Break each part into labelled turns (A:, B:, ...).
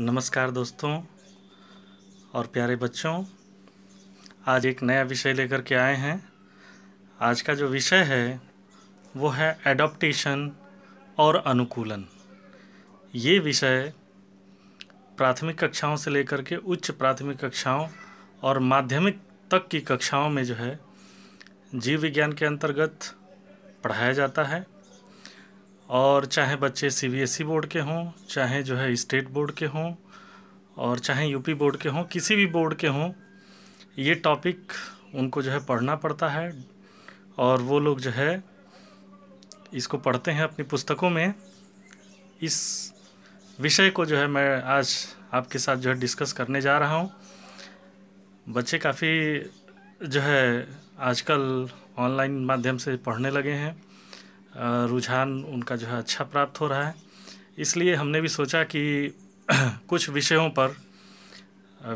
A: नमस्कार दोस्तों और प्यारे बच्चों आज एक नया विषय लेकर के आए हैं आज का जो विषय है वो है एडोप्टेशन और अनुकूलन ये विषय प्राथमिक कक्षाओं से लेकर के उच्च प्राथमिक कक्षाओं और माध्यमिक तक की कक्षाओं में जो है जीव विज्ञान के अंतर्गत पढ़ाया जाता है और चाहे बच्चे सीबीएसई e बोर्ड के हों चाहे जो है स्टेट बोर्ड के हों और चाहे यूपी बोर्ड के हों किसी भी बोर्ड के हों ये टॉपिक उनको जो है पढ़ना पड़ता है और वो लोग जो है इसको पढ़ते हैं अपनी पुस्तकों में इस विषय को जो है मैं आज आपके साथ जो है डिस्कस करने जा रहा हूँ बच्चे काफ़ी जो है आजकल ऑनलाइन माध्यम से पढ़ने लगे हैं रुझान उनका जो है अच्छा प्राप्त हो रहा है इसलिए हमने भी सोचा कि कुछ विषयों पर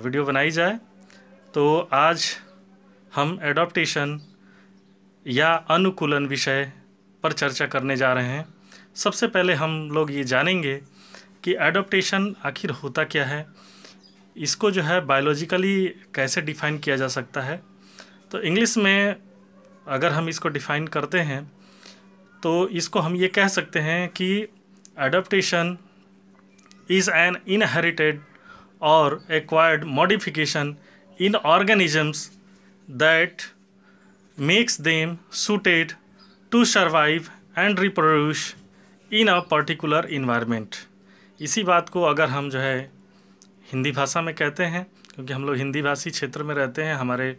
A: वीडियो बनाई जाए तो आज हम एडॉप्टेशन या अनुकूलन विषय पर चर्चा करने जा रहे हैं सबसे पहले हम लोग ये जानेंगे कि एडोप्टेशन आखिर होता क्या है इसको जो है बायोलॉजिकली कैसे डिफ़ाइन किया जा सकता है तो इंग्लिश में अगर हम इसको डिफ़ाइन करते हैं तो इसको हम ये कह सकते हैं कि एडप्टेशन इज़ एन इनहेरिटेड और acquired modification in organisms that makes them suited to survive and reproduce in a particular environment इसी बात को अगर हम जो है हिंदी भाषा में कहते हैं क्योंकि हम लोग हिंदी भाषी क्षेत्र में रहते हैं हमारे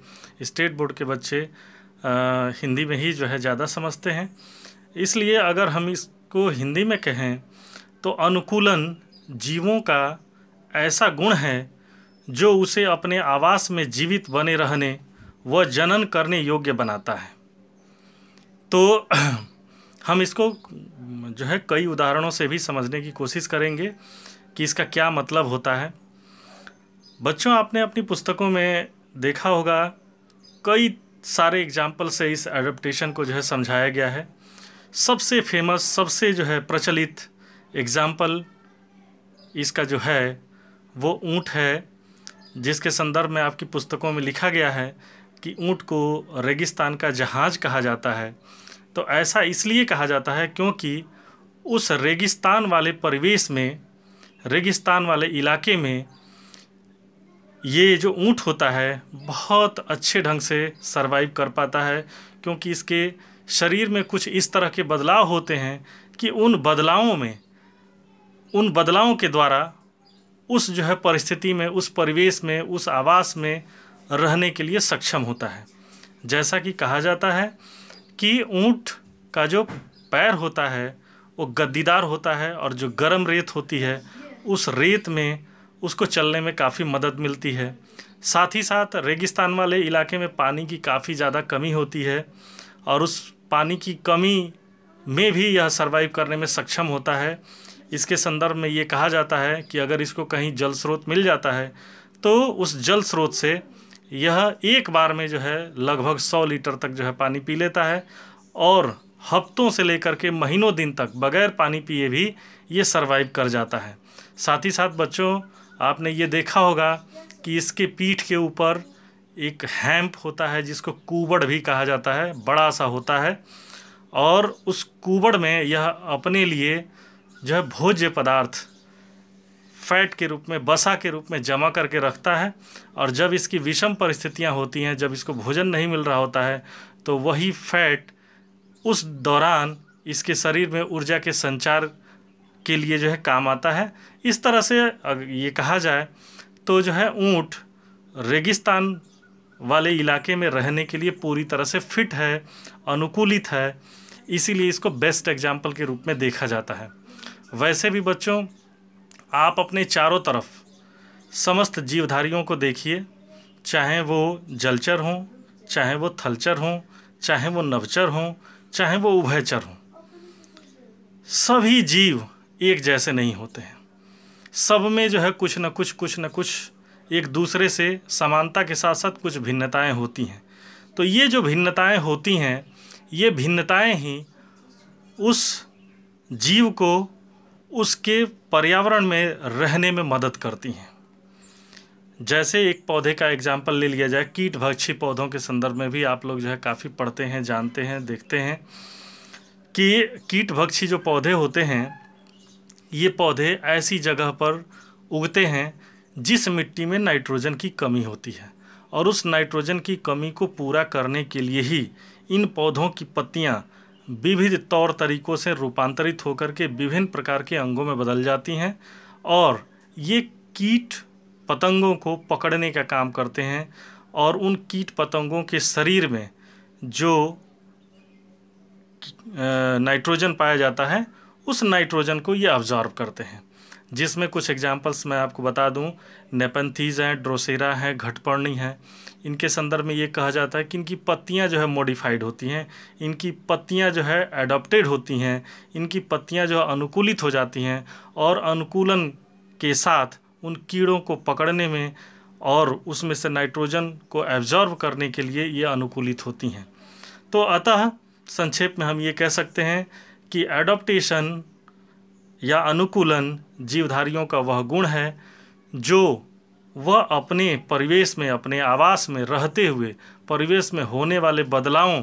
A: स्टेट बोर्ड के बच्चे आ, हिंदी में ही जो है ज़्यादा समझते हैं इसलिए अगर हम इसको हिंदी में कहें तो अनुकूलन जीवों का ऐसा गुण है जो उसे अपने आवास में जीवित बने रहने व जनन करने योग्य बनाता है तो हम इसको जो है कई उदाहरणों से भी समझने की कोशिश करेंगे कि इसका क्या मतलब होता है बच्चों आपने अपनी पुस्तकों में देखा होगा कई सारे एग्जाम्पल से इस एडप्टेशन को जो है समझाया गया है सबसे फेमस सबसे जो है प्रचलित एग्ज़ाम्पल इसका जो है वो ऊँट है जिसके संदर्भ में आपकी पुस्तकों में लिखा गया है कि ऊँट को रेगिस्तान का जहाज़ कहा जाता है तो ऐसा इसलिए कहा जाता है क्योंकि उस रेगिस्तान वाले परिवेश में रेगिस्तान वाले इलाके में ये जो ऊँट होता है बहुत अच्छे ढंग से सरवाइव कर पाता है क्योंकि इसके शरीर में कुछ इस तरह के बदलाव होते हैं कि उन बदलावों में उन बदलावों के द्वारा उस जो है परिस्थिति में उस परिवेश में उस आवास में रहने के लिए सक्षम होता है जैसा कि कहा जाता है कि ऊँट का जो पैर होता है वो गद्दीदार होता है और जो गर्म रेत होती है उस रेत में उसको चलने में काफ़ी मदद मिलती है साथ ही साथ रेगिस्तान वाले इलाके में पानी की काफ़ी ज़्यादा कमी होती है और उस पानी की कमी में भी यह सर्वाइव करने में सक्षम होता है इसके संदर्भ में ये कहा जाता है कि अगर इसको कहीं जल स्रोत मिल जाता है तो उस जल स्रोत से यह एक बार में जो है लगभग सौ लीटर तक जो है पानी पी लेता है और हफ्तों से लेकर के महीनों दिन तक बगैर पानी पिए भी ये सर्वाइव कर जाता है साथ ही साथ बच्चों आपने ये देखा होगा कि इसके पीठ के ऊपर एक हैम्प होता है जिसको कुबड़ भी कहा जाता है बड़ा सा होता है और उस कुबड़ में यह अपने लिए जो है भोज्य पदार्थ फैट के रूप में बसा के रूप में जमा करके रखता है और जब इसकी विषम परिस्थितियां होती हैं जब इसको भोजन नहीं मिल रहा होता है तो वही फैट उस दौरान इसके शरीर में ऊर्जा के संचार के लिए जो है काम आता है इस तरह से ये कहा जाए तो जो है ऊँट रेगिस्तान वाले इलाके में रहने के लिए पूरी तरह से फिट है अनुकूलित है इसीलिए इसको बेस्ट एग्जाम्पल के रूप में देखा जाता है वैसे भी बच्चों आप अपने चारों तरफ समस्त जीवधारियों को देखिए चाहे वो जलचर हों चाहे वो थलचर हों चाहे वो नवचर हों चाहे वो उभयचर हों सभी जीव एक जैसे नहीं होते हैं सब में जो है कुछ न कुछ कुछ ना कुछ एक दूसरे से समानता के साथ साथ कुछ भिन्नताएं होती हैं तो ये जो भिन्नताएं होती हैं ये भिन्नताएं ही उस जीव को उसके पर्यावरण में रहने में मदद करती हैं जैसे एक पौधे का एग्जाम्पल ले लिया जाए कीट भक्षी पौधों के संदर्भ में भी आप लोग जो है काफ़ी पढ़ते हैं जानते हैं देखते हैं कि कीट भक्षी जो पौधे होते हैं ये पौधे ऐसी जगह पर उगते हैं जिस मिट्टी में नाइट्रोजन की कमी होती है और उस नाइट्रोजन की कमी को पूरा करने के लिए ही इन पौधों की पत्तियाँ विविध तौर तरीकों से रूपांतरित होकर के विभिन्न प्रकार के अंगों में बदल जाती हैं और ये कीट पतंगों को पकड़ने का काम करते हैं और उन कीट पतंगों के शरीर में जो नाइट्रोजन पाया जाता है उस नाइट्रोजन को ये ऑब्जॉर्व करते हैं जिसमें कुछ एग्जांपल्स मैं आपको बता दूं नेपन्थीज हैं ड्रोसेरा हैं घटपर्णी हैं इनके संदर्भ में ये कहा जाता है कि इनकी पत्तियां जो है मॉडिफाइड होती हैं इनकी पत्तियां जो है एडोप्टेड होती हैं इनकी पत्तियां जो है अनुकूलित हो जाती हैं और अनुकूलन के साथ उन कीड़ों को पकड़ने में और उसमें से नाइट्रोजन को एब्जॉर्व करने के लिए ये अनुकूलित होती हैं तो अतः संक्षेप में हम ये कह सकते हैं कि एडोप्टेशन या अनुकूलन जीवधारियों का वह गुण है जो वह अपने परिवेश में अपने आवास में रहते हुए परिवेश में होने वाले बदलावों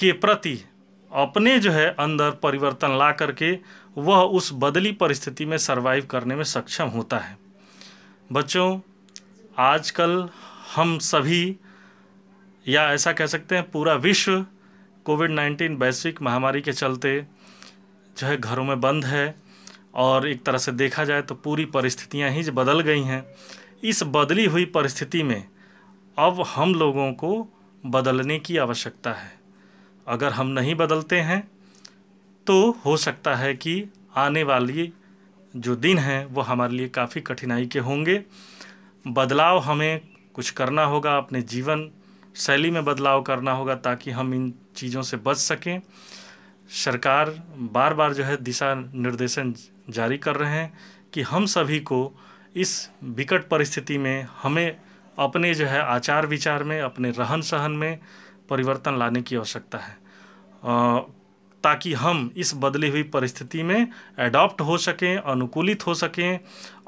A: के प्रति अपने जो है अंदर परिवर्तन ला करके वह उस बदली परिस्थिति में सरवाइव करने में सक्षम होता है बच्चों आजकल हम सभी या ऐसा कह सकते हैं पूरा विश्व कोविड नाइन्टीन वैश्विक महामारी के चलते जो है घरों में बंद है और एक तरह से देखा जाए तो पूरी परिस्थितियाँ ही बदल गई हैं इस बदली हुई परिस्थिति में अब हम लोगों को बदलने की आवश्यकता है अगर हम नहीं बदलते हैं तो हो सकता है कि आने वाली जो दिन हैं वो हमारे लिए काफ़ी कठिनाई के होंगे बदलाव हमें कुछ करना होगा अपने जीवन शैली में बदलाव करना होगा ताकि हम इन चीज़ों से बच सकें सरकार बार बार जो है दिशा निर्देशन जारी कर रहे हैं कि हम सभी को इस विकट परिस्थिति में हमें अपने जो है आचार विचार में अपने रहन सहन में परिवर्तन लाने की आवश्यकता है आ, ताकि हम इस बदली हुई परिस्थिति में एडॉप्ट हो सकें अनुकूलित हो सकें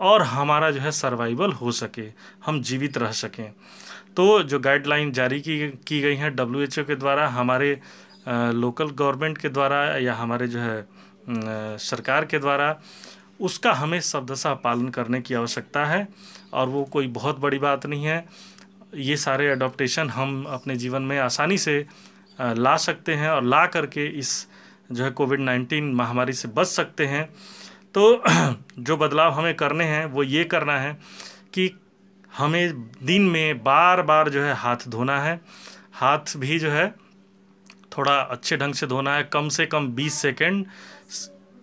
A: और हमारा जो है सर्वाइवल हो सके हम जीवित रह सकें तो जो गाइडलाइन जारी की की गई हैं डब्ल्यू के द्वारा हमारे लोकल गवर्नमेंट के द्वारा या हमारे जो है सरकार के द्वारा उसका हमें शब्दशा पालन करने की आवश्यकता है और वो कोई बहुत बड़ी बात नहीं है ये सारे अडोप्टेशन हम अपने जीवन में आसानी से ला सकते हैं और ला करके इस जो है कोविड नाइन्टीन महामारी से बच सकते हैं तो जो बदलाव हमें करने हैं वो ये करना है कि हमें दिन में बार बार जो है हाथ धोना है हाथ भी जो है थोड़ा अच्छे ढंग से धोना है कम से कम 20 सेकेंड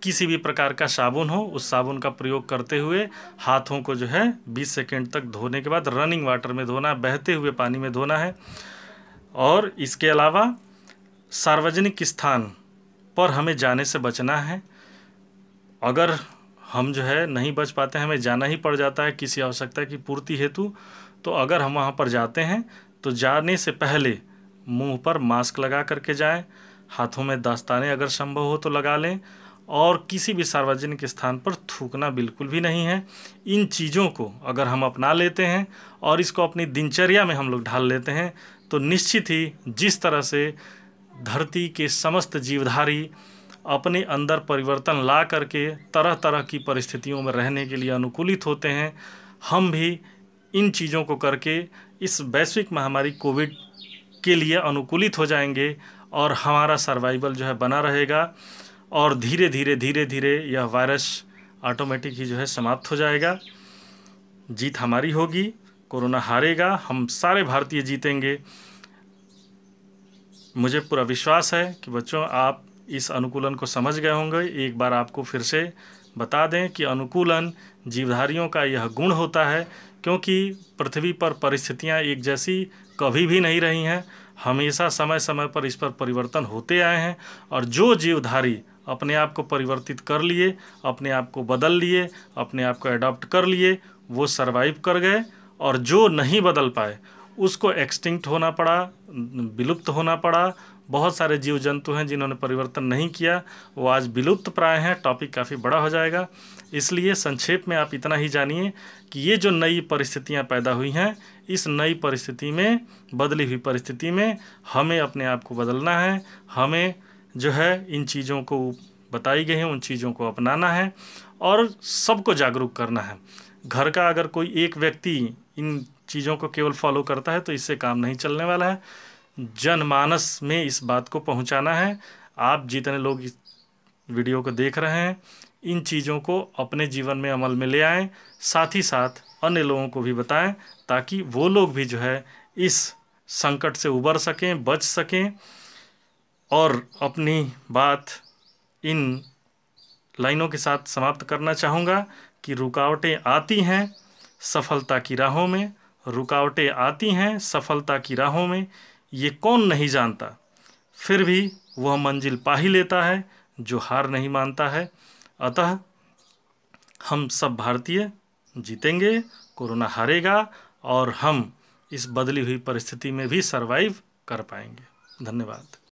A: किसी भी प्रकार का साबुन हो उस साबुन का प्रयोग करते हुए हाथों को जो है 20 सेकेंड तक धोने के बाद रनिंग वाटर में धोना है बहते हुए पानी में धोना है और इसके अलावा सार्वजनिक स्थान पर हमें जाने से बचना है अगर हम जो है नहीं बच पाते हमें जाना ही पड़ जाता है किसी आवश्यकता की पूर्ति हेतु तो अगर हम वहाँ पर जाते हैं तो जाने से पहले मुंह पर मास्क लगा करके जाएं, हाथों में दस्ताने अगर संभव हो तो लगा लें और किसी भी सार्वजनिक स्थान पर थूकना बिल्कुल भी नहीं है इन चीज़ों को अगर हम अपना लेते हैं और इसको अपनी दिनचर्या में हम लोग ढाल लेते हैं तो निश्चित ही जिस तरह से धरती के समस्त जीवधारी अपने अंदर परिवर्तन ला करके तरह तरह की परिस्थितियों में रहने के लिए अनुकूलित होते हैं हम भी इन चीज़ों को करके इस वैश्विक महामारी कोविड के लिए अनुकूलित हो जाएंगे और हमारा सर्वाइवल जो है बना रहेगा और धीरे धीरे धीरे धीरे यह वायरस ऑटोमेटिक ही जो है समाप्त हो जाएगा जीत हमारी होगी कोरोना हारेगा हम सारे भारतीय जीतेंगे मुझे पूरा विश्वास है कि बच्चों आप इस अनुकूलन को समझ गए होंगे एक बार आपको फिर से बता दें कि अनुकूलन जीवधारियों का यह गुण होता है क्योंकि पृथ्वी पर परिस्थितियाँ एक जैसी कभी भी नहीं रही हैं हमेशा समय समय पर इस पर परिवर्तन होते आए हैं और जो जीवधारी अपने आप को परिवर्तित कर लिए अपने आप को बदल लिए अपने आप को अडॉप्ट कर लिए वो सरवाइव कर गए और जो नहीं बदल पाए उसको एक्सटिंक्ट होना पड़ा विलुप्त होना पड़ा बहुत सारे जीव जंतु हैं जिन्होंने परिवर्तन नहीं किया वो आज विलुप्त प्राय हैं टॉपिक काफ़ी बड़ा हो जाएगा इसलिए संक्षेप में आप इतना ही जानिए कि ये जो नई परिस्थितियाँ पैदा हुई हैं इस नई परिस्थिति में बदली हुई परिस्थिति में हमें अपने आप को बदलना है हमें जो है इन चीज़ों को बताई गई हैं उन चीज़ों को अपनाना है और सबको जागरूक करना है घर का अगर कोई एक व्यक्ति इन चीज़ों को केवल फॉलो करता है तो इससे काम नहीं चलने वाला है जनमानस में इस बात को पहुंचाना है आप जितने लोग इस वीडियो को देख रहे हैं इन चीज़ों को अपने जीवन में अमल में ले आएँ साथ ही साथ अन्य लोगों को भी बताएं ताकि वो लोग भी जो है इस संकट से उबर सकें बच सकें और अपनी बात इन लाइनों के साथ समाप्त करना चाहूँगा कि रुकावटें आती हैं सफलता की राहों में रुकावटें आती हैं सफलता की राहों में ये कौन नहीं जानता फिर भी वह मंजिल पा ही लेता है जो हार नहीं मानता है अतः हम सब भारतीय जीतेंगे कोरोना हारेगा और हम इस बदली हुई परिस्थिति में भी सरवाइव कर पाएंगे धन्यवाद